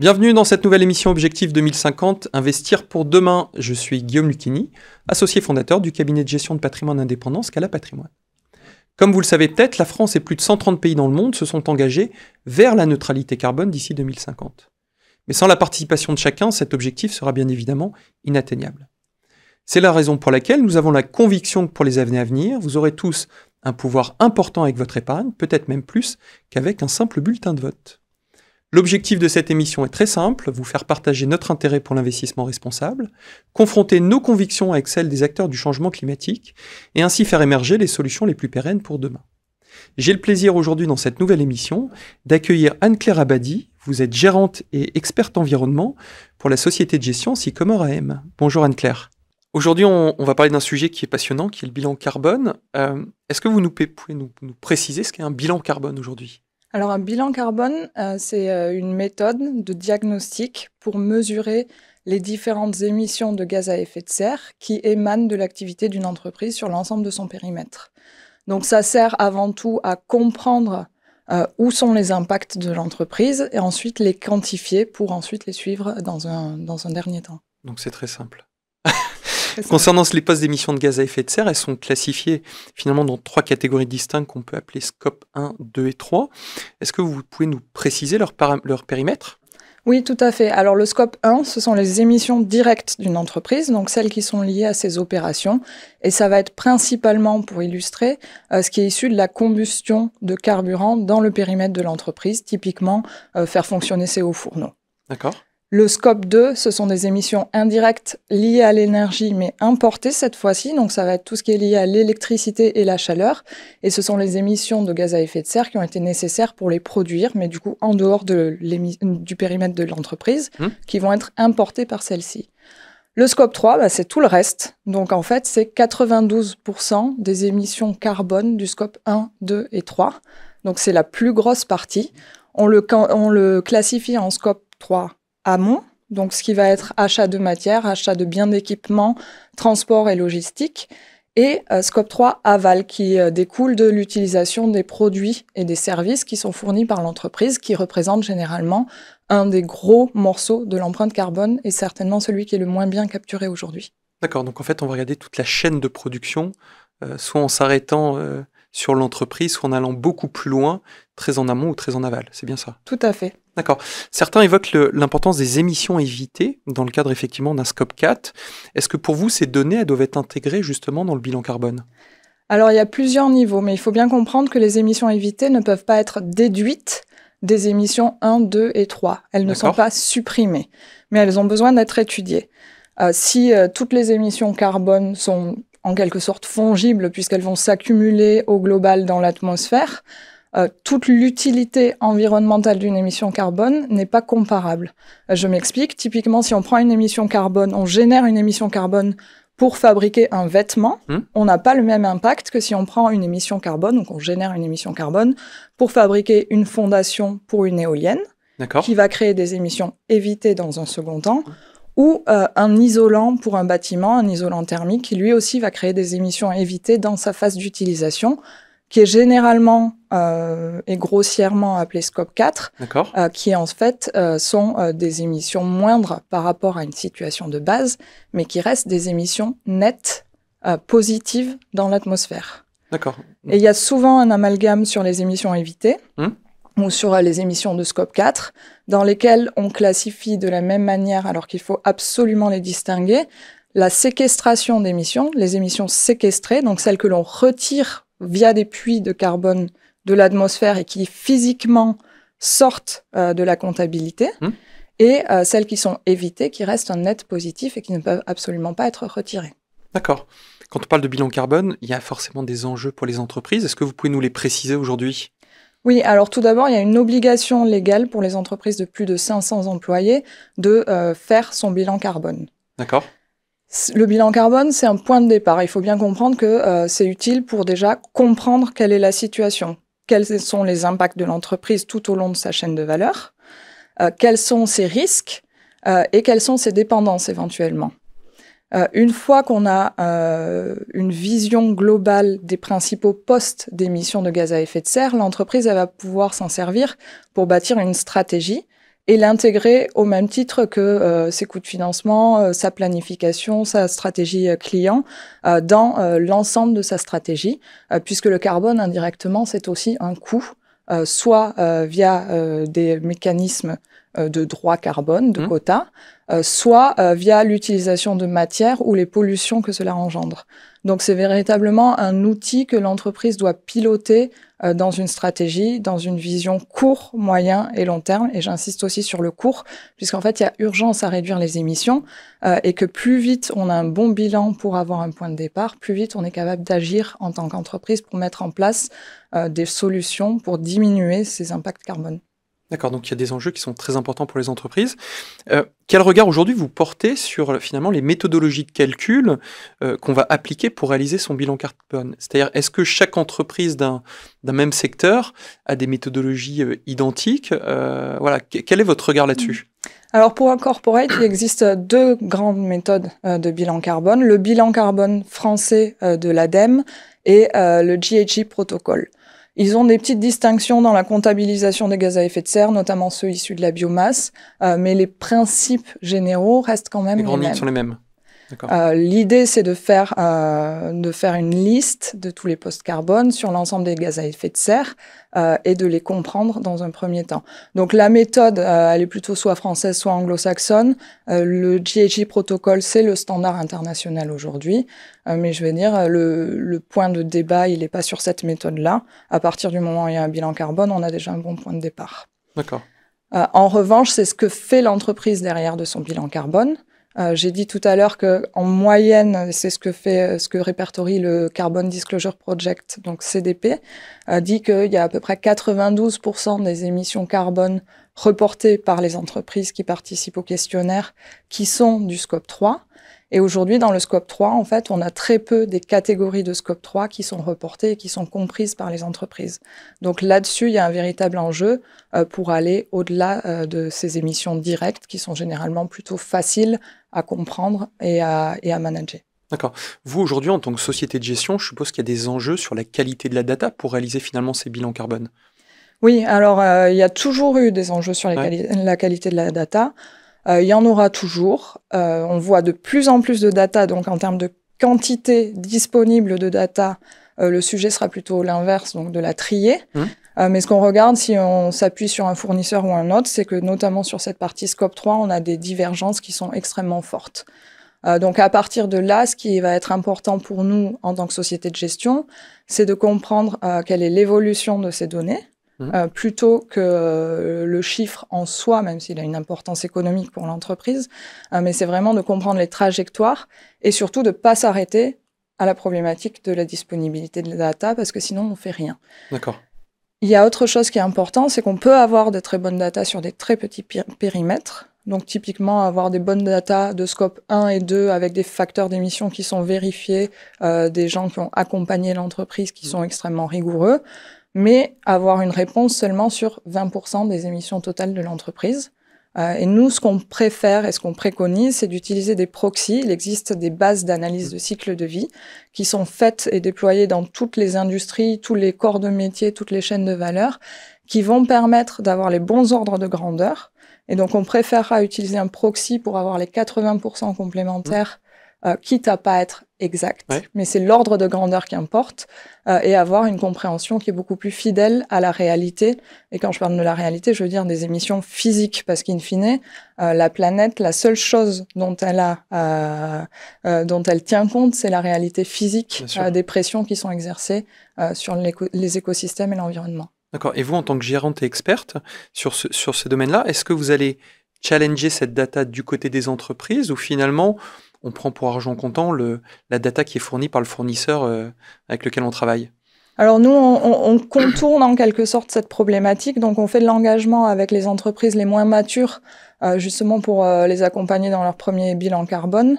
Bienvenue dans cette nouvelle émission Objectif 2050, Investir pour demain. Je suis Guillaume Lucchini, associé fondateur du cabinet de gestion de patrimoine indépendant la Patrimoine. Comme vous le savez peut-être, la France et plus de 130 pays dans le monde se sont engagés vers la neutralité carbone d'ici 2050. Mais sans la participation de chacun, cet objectif sera bien évidemment inatteignable. C'est la raison pour laquelle nous avons la conviction que pour les années à venir, vous aurez tous un pouvoir important avec votre épargne, peut-être même plus qu'avec un simple bulletin de vote. L'objectif de cette émission est très simple, vous faire partager notre intérêt pour l'investissement responsable, confronter nos convictions avec celles des acteurs du changement climatique, et ainsi faire émerger les solutions les plus pérennes pour demain. J'ai le plaisir aujourd'hui dans cette nouvelle émission d'accueillir Anne-Claire Abadi, vous êtes gérante et experte environnement pour la société de gestion Sycomore AM. Bonjour Anne-Claire. Aujourd'hui, on, va parler d'un sujet qui est passionnant, qui est le bilan carbone. Euh, est-ce que vous nous pouvez nous préciser ce qu'est un bilan carbone aujourd'hui alors un bilan carbone, euh, c'est euh, une méthode de diagnostic pour mesurer les différentes émissions de gaz à effet de serre qui émanent de l'activité d'une entreprise sur l'ensemble de son périmètre. Donc ça sert avant tout à comprendre euh, où sont les impacts de l'entreprise et ensuite les quantifier pour ensuite les suivre dans un, dans un dernier temps. Donc c'est très simple. Concernant les postes d'émissions de gaz à effet de serre, elles sont classifiées finalement dans trois catégories distinctes qu'on peut appeler scope 1, 2 et 3. Est-ce que vous pouvez nous préciser leur, périmètre oui, tout à fait. Alors le scope 1, ce sont les émissions directes d'une entreprise, donc celles qui sont liées à ses opérations. Et ça va être principalement, pour illustrer, euh, ce qui est issu de la combustion de carburant dans le périmètre de l'entreprise, typiquement euh, faire fonctionner ses hauts fourneaux. D'accord. Le scope 2, ce sont des émissions indirectes liées à l'énergie, mais importées cette fois-ci. Donc ça va être tout ce qui est lié à l'électricité et la chaleur. Et ce sont les émissions de gaz à effet de serre qui ont été nécessaires pour les produire, mais du coup en dehors de du périmètre de l'entreprise, mmh. qui vont être importées par celle-ci. Le scope 3, bah, c'est tout le reste. Donc en fait, c'est 92% des émissions carbone du scope 1, 2 et 3. Donc c'est la plus grosse partie. On le, on le classifie en scope 3 amont, donc ce qui va être achat de matières, achat de biens d'équipement, transport et logistique, et euh, scope 3 aval qui euh, découle de l'utilisation des produits et des services qui sont fournis par l'entreprise qui représente généralement un des gros morceaux de l'empreinte carbone et certainement celui qui est le moins bien capturé aujourd'hui. D'accord, donc en fait on va regarder toute la chaîne de production, euh, soit en s'arrêtant sur l'entreprise, soit en allant beaucoup plus loin, très en amont ou très en aval, c'est bien ça Tout à fait. D'accord. Certains évoquent l'importance des émissions évitées dans le cadre effectivement d'un scope 4. Est-ce que pour vous, ces données, elles doivent être intégrées justement dans le bilan carbone Alors, il y a plusieurs niveaux, mais il faut bien comprendre que les émissions évitées ne peuvent pas être déduites des émissions 1, 2 et 3. Elles ne sont pas supprimées, mais elles ont besoin d'être étudiées. Euh, si euh, toutes les émissions carbone sont en quelque sorte fongibles puisqu'elles vont s'accumuler au global dans l'atmosphère, euh, toute l'utilité environnementale d'une émission carbone n'est pas comparable. Euh, je m'explique, typiquement si on prend une émission carbone, on génère une émission carbone pour fabriquer un vêtement, hmm. on n'a pas le même impact que si on prend une émission carbone, donc on génère une émission carbone pour fabriquer une fondation pour une éolienne, qui va créer des émissions évitées dans un second temps, hmm. ou euh, un isolant pour un bâtiment, un isolant thermique, qui lui aussi va créer des émissions évitées dans sa phase d'utilisation, qui est généralement euh, et grossièrement appelé scope 4, euh, qui en fait euh, sont euh, des émissions moindres par rapport à une situation de base, mais qui restent des émissions nettes euh, positives dans l'atmosphère. D'accord. Et il y a souvent un amalgame sur les émissions évitées. Mmh. ou sur les émissions de scope 4, dans lesquelles on classifie de la même manière, alors qu'il faut absolument les distinguer, la séquestration d'émissions, les émissions séquestrées, donc celles que l'on retire via des puits de carbone de l'atmosphère et qui physiquement sortent euh, de la comptabilité, mmh. et euh, celles qui sont évitées, qui restent un net positif et qui ne peuvent absolument pas être retirées. D'accord. Quand on parle de bilan carbone, il y a forcément des enjeux pour les entreprises. Est-ce que vous pouvez nous les préciser aujourd'hui oui, alors tout d'abord, il y a une obligation légale pour les entreprises de plus de 500 employés de euh, faire son bilan carbone. D'accord. Le bilan carbone, c'est un point de départ. Il faut bien comprendre que euh, c'est utile pour déjà comprendre quelle est la situation, quels sont les impacts de l'entreprise tout au long de sa chaîne de valeur, euh, quels sont ses risques euh, et quelles sont ses dépendances éventuellement. une fois qu'on a une vision globale des principaux postes d'émissions de gaz à effet de serre, l'entreprise va pouvoir s'en servir pour bâtir une stratégie et l'intégrer au même titre que euh, ses coûts de financement, euh, sa planification, sa stratégie euh, client dans l'ensemble de sa stratégie, puisque le carbone indirectement c'est aussi un coût, soit via des mécanismes de droit carbone, de quota, mmh. quotas, soit via l'utilisation de matières ou les pollutions que cela engendre. Donc c'est véritablement un outil que l'entreprise doit piloter euh, dans une stratégie, dans une vision court, moyen et long terme. Et j'insiste aussi sur le court, puisqu'en fait, il y a urgence à réduire les émissions euh, et que plus vite on a un bon bilan pour avoir un point de départ, plus vite on est capable d'agir en tant qu'entreprise pour mettre en place euh, des solutions pour diminuer ces impacts carbone. D'accord, donc il y a des enjeux qui sont très importants pour les entreprises. Euh, quel regard aujourd'hui vous portez sur finalement les méthodologies de calcul euh, qu'on va appliquer pour réaliser son bilan carbone C'est-à-dire, est-ce que chaque entreprise d'un même secteur a des méthodologies euh, identiques Voilà, quel est votre regard là-dessus mmh. Alors pour incorporer, il existe deux grandes méthodes de bilan carbone le bilan carbone français de l'ADEME et le GHG protocole. Ils ont des petites distinctions dans la comptabilisation des gaz à effet de serre, notamment ceux issus de la biomasse, euh, mais les principes généraux restent quand même les, les mêmes. Euh, l'idée, c'est de, faire, euh, de faire une liste de tous les postes carbone sur l'ensemble des gaz à effet de serre euh, et de les comprendre dans un premier temps. Donc la méthode, euh, elle est plutôt soit française, soit anglo-saxonne. Euh, le GHG protocole, c'est le standard international aujourd'hui. mais je vais dire, le, le point de débat, il n'est pas sur cette méthode-là. À partir du moment où il y a un bilan carbone, on a déjà un bon point de départ. D'accord. en revanche, c'est ce que fait l'entreprise derrière de son bilan carbone. Euh, j'ai dit tout à l'heure que en moyenne, c'est ce que fait, euh, ce que répertorie le Carbon Disclosure Project, donc CDP, dit qu'il y a à peu près 92% des émissions carbone reportées par les entreprises qui participent au questionnaire qui sont du scope 3. Et aujourd'hui, dans le scope 3, en fait, on a très peu des catégories de scope 3 qui sont reportées et qui sont comprises par les entreprises. Donc là-dessus, il y a un véritable enjeu euh, pour aller au-delà de ces émissions directes qui sont généralement plutôt faciles à comprendre et à, et à manager. D'accord. Vous, aujourd'hui, en tant que société de gestion, je suppose qu'il y a des enjeux sur la qualité de la data pour réaliser finalement ces bilans carbone. Oui, alors euh, il y a toujours eu des enjeux sur la qualité de la data. Euh, il y en aura toujours. Euh, on voit de plus en plus de data, donc en termes de quantité disponible de data, le sujet sera plutôt l'inverse, donc de la trier. Mmh. Euh, mais ce qu'on regarde si on s'appuie sur un fournisseur ou un autre, c'est que notamment sur cette partie scope 3, on a des divergences qui sont extrêmement fortes. Euh, donc à partir de là, ce qui va être important pour nous en tant que société de gestion, c'est de comprendre euh, quelle est l'évolution de ces données. Mmh. plutôt que le chiffre en soi, même s'il a une importance économique pour l'entreprise, mais c'est vraiment de comprendre les trajectoires et surtout de ne pas s'arrêter à la problématique de la disponibilité de la data, parce que sinon on ne fait rien. D'accord. Il y a autre chose qui est important, c'est qu'on peut avoir de très bonnes datas sur des très petits périmètres. Donc typiquement avoir des bonnes datas de scope 1 et 2 avec des facteurs d'émission qui sont vérifiés, euh, des gens qui ont accompagné l'entreprise qui sont extrêmement rigoureux, mais avoir une réponse seulement sur 20% des émissions totales de l'entreprise. Euh, et nous, ce qu'on préfère et ce qu'on préconise, c'est d'utiliser des proxys. Il existe des bases d'analyse de cycle de vie qui sont faites et déployées dans toutes les industries, tous les corps de métier, toutes les chaînes de valeur, qui vont permettre d'avoir les bons ordres de grandeur. Et donc, on préférera utiliser un proxy pour avoir les 80% complémentaires, euh, quitte à pas être exact, mais c'est l'ordre de grandeur qui importe euh, et avoir une compréhension qui est beaucoup plus fidèle à la réalité. Et quand je parle de la réalité, je veux dire des émissions physiques, parce qu'in fine, euh, la planète, la seule chose dont elle a, euh, dont elle tient compte, c'est la réalité physique des pressions qui sont exercées sur les écosystèmes et l'environnement. D'accord. Et vous, en tant que gérante et experte sur, ce, sur ces domaines-là, est-ce que vous allez challenger cette data du côté des entreprises ou finalement on prend pour argent comptant le, la data qui est fournie par le fournisseur euh, avec lequel on travaille. Alors nous, on, on, contourne en quelque sorte cette problématique, donc on fait de l'engagement avec les entreprises les moins matures euh, justement pour euh, les accompagner dans leur premier bilan carbone,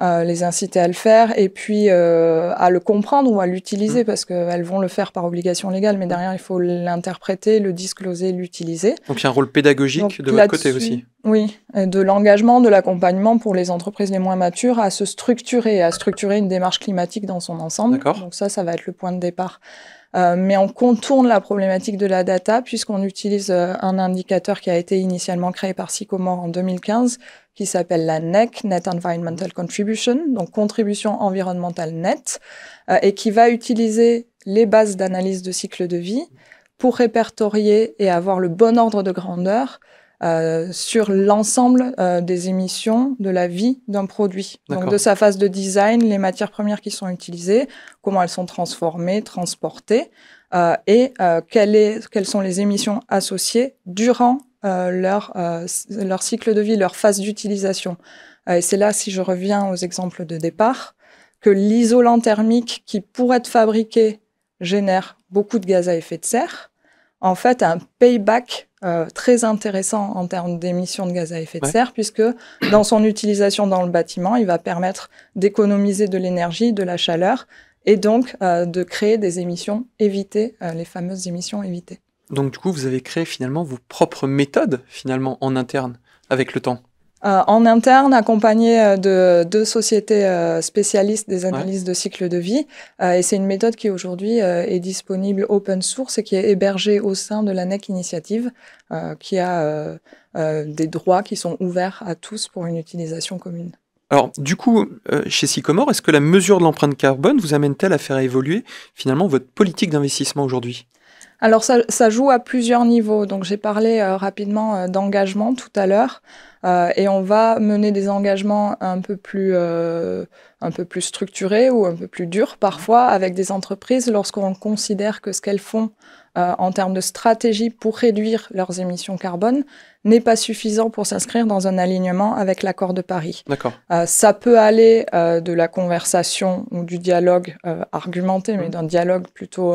euh, les inciter à le faire et puis à le comprendre ou à l'utiliser mmh. parce qu'elles vont le faire par obligation légale, mais mmh. derrière il faut l'interpréter, le discloser, l'utiliser. Donc il y a un rôle pédagogique de votre côté aussi. Oui, de l'engagement, de l'accompagnement pour les entreprises les moins matures à se structurer, à structurer une démarche climatique dans son ensemble. Donc ça, ça va être le point de départ. Euh, mais on contourne la problématique de la data puisqu'on utilise euh, un indicateur qui a été initialement créé par Sycomore en 2015 qui s'appelle la NEC, Net Environmental Contribution, donc contribution environnementale Net, euh, et qui va utiliser les bases d'analyse de cycle de vie pour répertorier et avoir le bon ordre de grandeur euh, sur l'ensemble euh, des émissions de la vie d'un produit. Donc de sa phase de design, les matières premières qui sont utilisées, comment elles sont transformées, transportées, euh, et quelles sont les émissions associées durant leur, leur cycle de vie, leur phase d'utilisation. et c'est là, si je reviens aux exemples de départ, que l'isolant thermique qui, pourrait être fabriqué, génère beaucoup de gaz à effet de serre, en fait un payback euh, très intéressant en termes d'émissions de gaz à effet de serre, puisque dans son utilisation dans le bâtiment, il va permettre d'économiser de l'énergie, de la chaleur, et donc euh, de créer des émissions évitées, euh, les fameuses émissions évitées. Donc du coup, vous avez créé finalement vos propres méthodes finalement en interne avec le temps. Euh, en interne, accompagné euh, de deux sociétés euh, spécialistes des analyses de cycle de vie. et c'est une méthode qui aujourd'hui est disponible open source et qui est hébergée au sein de la NEC Initiative, qui a des droits qui sont ouverts à tous pour une utilisation commune. Alors, du coup, chez Sycomore, est-ce que la mesure de l'empreinte carbone vous amène-t-elle à faire évoluer finalement votre politique d'investissement aujourd'hui alors ça, joue à plusieurs niveaux. Donc j'ai parlé euh, rapidement euh, d'engagement tout à l'heure euh, et on va mener des engagements un peu plus un peu plus structurés ou un peu plus durs parfois avec des entreprises lorsqu'on considère que ce qu'elles font en termes de stratégie pour réduire leurs émissions carbone, n'est pas suffisant pour s'inscrire dans un alignement avec l'accord de Paris. D'accord. Euh, ça peut aller euh, de la conversation ou du dialogue euh, argumenté, mais mm. d'un dialogue plutôt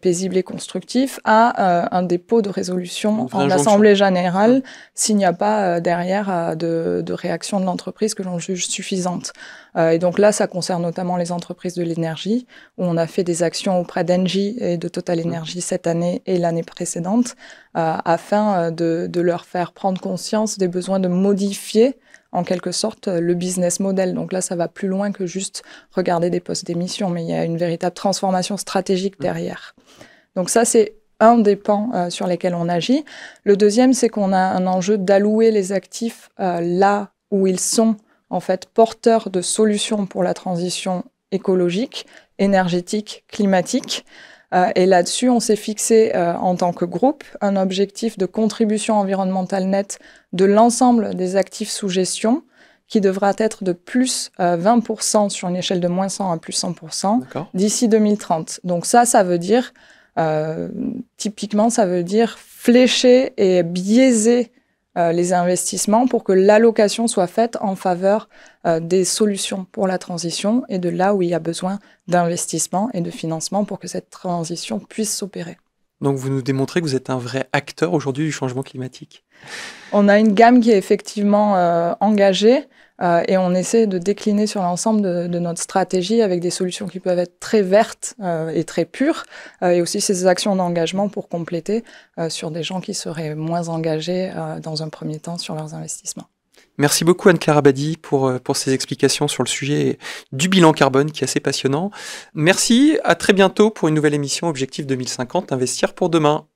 paisible et constructif, à un dépôt de résolution en assemblée générale mm. s'il n'y a pas derrière de, de, réaction de l'entreprise que l'on juge suffisante. et donc là, ça concerne notamment les entreprises de l'énergie, où on a fait des actions auprès d'Engie et de Total mm. Energy cette année et l'année précédente euh, afin euh, de, de, leur faire prendre conscience des besoins de modifier en quelque sorte euh, le business model. Donc là, ça va plus loin que juste regarder des postes d'émission, mais il y a une véritable transformation stratégique mmh. derrière. Donc ça, c'est un des pans sur lesquels on agit. Le deuxième, c'est qu'on a un enjeu d'allouer les actifs là où ils sont en fait porteurs de solutions pour la transition écologique, énergétique, climatique. Euh, et là-dessus, on s'est fixé euh, en tant que groupe un objectif de contribution environnementale nette de l'ensemble des actifs sous gestion qui devra être de plus 20% euh, sur une échelle de moins 100 à plus 100% d'ici 2030. Donc ça, ça veut dire, euh, typiquement, ça veut dire flécher et biaiser euh, les investissements pour que l'allocation soit faite en faveur euh, des solutions pour la transition et de là où il y a besoin d'investissement et de financement pour que cette transition puisse s'opérer. Donc vous nous démontrez que vous êtes un vrai acteur aujourd'hui du changement climatique. On a une gamme qui est effectivement euh, engagée. Euh, et on essaie de décliner sur l'ensemble de, notre stratégie avec des solutions qui peuvent être très vertes euh, et très pures, euh, et aussi ces actions d'engagement pour compléter sur des gens qui seraient moins engagés dans un premier temps sur leurs investissements. Merci beaucoup anne claire pour, pour ces explications sur le sujet du bilan carbone qui est assez passionnant. Merci, à très bientôt pour une nouvelle émission Objectif 2050, Investir pour demain.